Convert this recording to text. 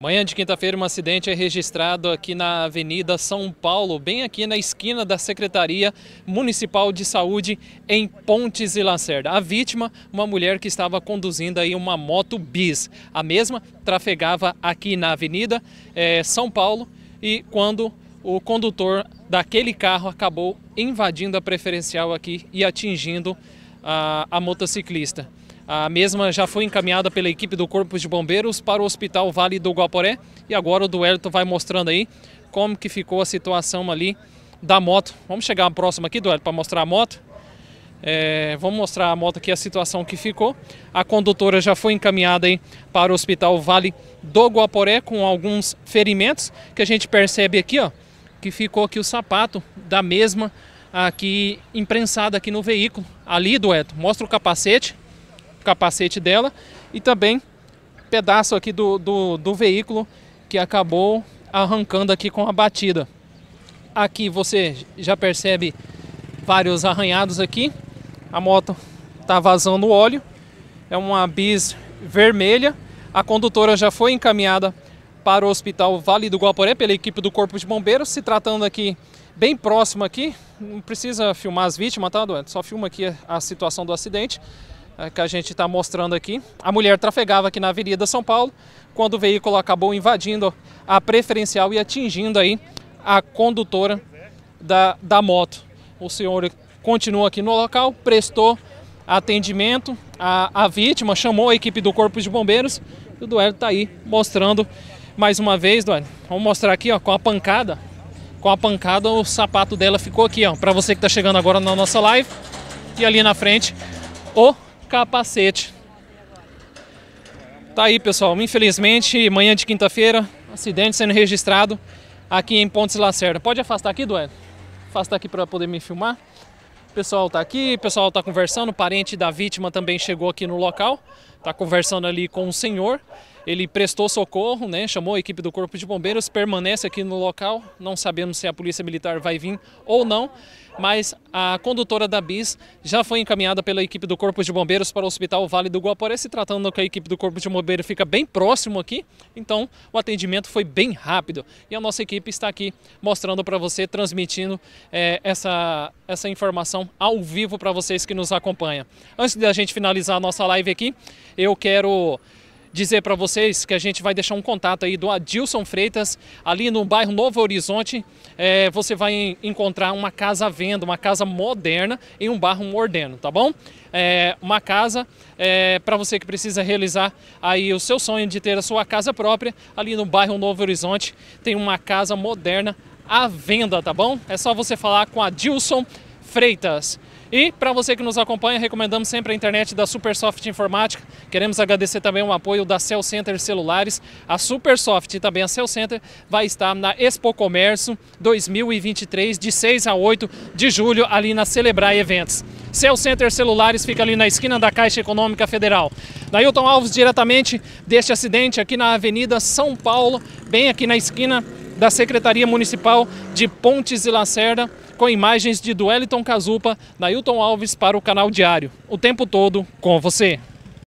Manhã de quinta-feira, um acidente é registrado aqui na Avenida São Paulo, bem aqui na esquina da Secretaria Municipal de Saúde, em Pontes e Lacerda. A vítima, uma mulher que estava conduzindo aí uma moto bis. A mesma trafegava aqui na Avenida é, São Paulo e quando o condutor daquele carro acabou invadindo a preferencial aqui e atingindo a, a motociclista. A mesma já foi encaminhada pela equipe do Corpo de Bombeiros para o Hospital Vale do Guaporé e agora o Duelto vai mostrando aí como que ficou a situação ali da moto. Vamos chegar próximo aqui, Duelto, para mostrar a moto. É, vamos mostrar a moto aqui, a situação que ficou. A condutora já foi encaminhada aí para o Hospital Vale do Guaporé com alguns ferimentos que a gente percebe aqui, ó, que ficou aqui o sapato da mesma aqui imprensado aqui no veículo. Ali, Dueto, mostra o capacete capacete dela e também pedaço aqui do, do, do veículo que acabou arrancando aqui com a batida. Aqui você já percebe vários arranhados aqui. A moto está vazando óleo. É uma bis vermelha. A condutora já foi encaminhada para o Hospital Vale do Guaporé pela equipe do Corpo de Bombeiros, se tratando aqui bem próximo aqui. Não precisa filmar as vítimas, tá, Duane? Só filma aqui a situação do acidente. É, que a gente está mostrando aqui. A mulher trafegava aqui na Avenida São Paulo quando o veículo acabou invadindo a preferencial e atingindo aí a condutora da, da moto. O senhor continua aqui no local, prestou atendimento à, à vítima, chamou a equipe do Corpo de Bombeiros e o Duélio está aí mostrando mais uma vez, Duélio. Vamos mostrar aqui ó, com a pancada. Com a pancada o sapato dela ficou aqui, ó. Para você que está chegando agora na nossa live. E ali na frente, o capacete. Tá aí, pessoal. Infelizmente, manhã de quinta-feira, acidente sendo registrado aqui em Pontes Lacerda. Pode afastar aqui, Duane? Afastar aqui para poder me filmar. O pessoal tá aqui, o pessoal tá conversando. O parente da vítima também chegou aqui no local. Tá conversando ali com o senhor. Ele prestou socorro, né? chamou a equipe do Corpo de Bombeiros, permanece aqui no local. Não sabemos se a Polícia Militar vai vir ou não, mas a condutora da BIS já foi encaminhada pela equipe do Corpo de Bombeiros para o Hospital Vale do Guaporé, se tratando que a equipe do Corpo de Bombeiros fica bem próximo aqui, então o atendimento foi bem rápido. E a nossa equipe está aqui mostrando para você, transmitindo é, essa, essa informação ao vivo para vocês que nos acompanham. Antes da gente finalizar a nossa live aqui, eu quero dizer para vocês que a gente vai deixar um contato aí do Adilson Freitas, ali no bairro Novo Horizonte. É, você vai encontrar uma casa à venda, uma casa moderna em um bairro moderno, tá bom? É, uma casa é, para você que precisa realizar aí o seu sonho de ter a sua casa própria, ali no bairro Novo Horizonte, tem uma casa moderna à venda, tá bom? É só você falar com Adilson Freitas. E para você que nos acompanha, recomendamos sempre a internet da Supersoft Informática. Queremos agradecer também o apoio da Cell Center Celulares. A Supersoft e também a Cell Center vai estar na Expo Comércio 2023, de 6 a 8 de julho, ali na Celebrar Eventos. Cell Center Celulares fica ali na esquina da Caixa Econômica Federal. Nailton Alves, diretamente deste acidente aqui na Avenida São Paulo, bem aqui na esquina da Secretaria Municipal de Pontes e Lacerda, com imagens de Dueliton Cazupa, Nailton Alves para o canal Diário. O tempo todo com você.